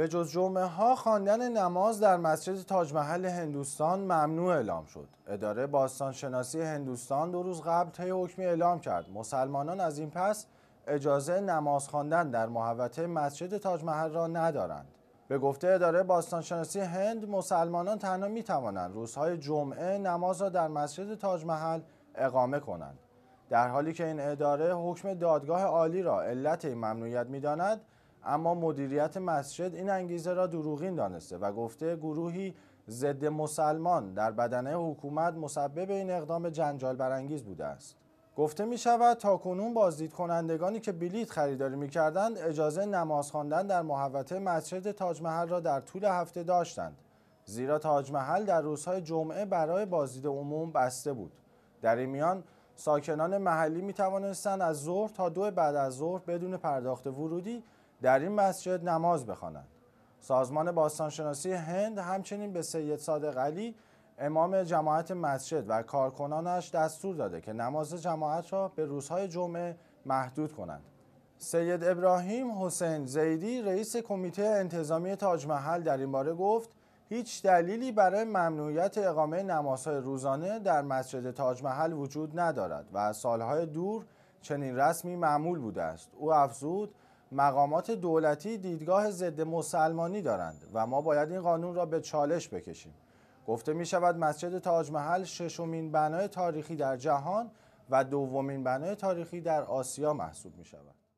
به جز جمعه ها خواندن نماز در مسجد تاج محل هندوستان ممنوع اعلام شد. اداره باستان شناسی هندوستان دو روز قبل طی حکمی اعلام کرد مسلمانان از این پس اجازه نماز خواندن در محوطه مسجد تاج محل را ندارند. به گفته اداره شناسی هند مسلمانان تنها می توانند روزهای جمعه نماز را در مسجد تاج محل اقامه کنند. در حالی که این اداره حکم دادگاه عالی را علت ممنوعیت می اما مدیریت مسجد این انگیزه را دروغین دانسته و گفته گروهی ضد مسلمان در بدنه حکومت مسبب این اقدام جنجال برانگیز بوده است گفته می شود تا کنون بازدید کنندگانی که بلیت خریداری می اجازه نماز خواندن در محوطه مسجد تاج محل را در طول هفته داشتند زیرا تاج محل در روزهای جمعه برای بازدید عموم بسته بود در این میان ساکنان محلی می توانستند از ظهر تا دو بعد از ظهر بدون پرداخت ورودی در این مسجد نماز بخوانند سازمان باستانشناسی هند همچنین به سید صادق علی امام جماعت مسجد و کارکنانش دستور داده که نماز جماعت را به روزهای جمعه محدود کنند سید ابراهیم حسین زیدی رئیس کمیته انتظامی تاج محل در این باره گفت هیچ دلیلی برای ممنوعیت اقامه نمازهای روزانه در مسجد تاج محل وجود ندارد و سالهای دور چنین رسمی معمول بوده است او افزود مقامات دولتی دیدگاه ضد مسلمانی دارند و ما باید این قانون را به چالش بکشیم گفته می شود مسجد تاج محل ششمین بنای تاریخی در جهان و دومین بنای تاریخی در آسیا محسوب می شود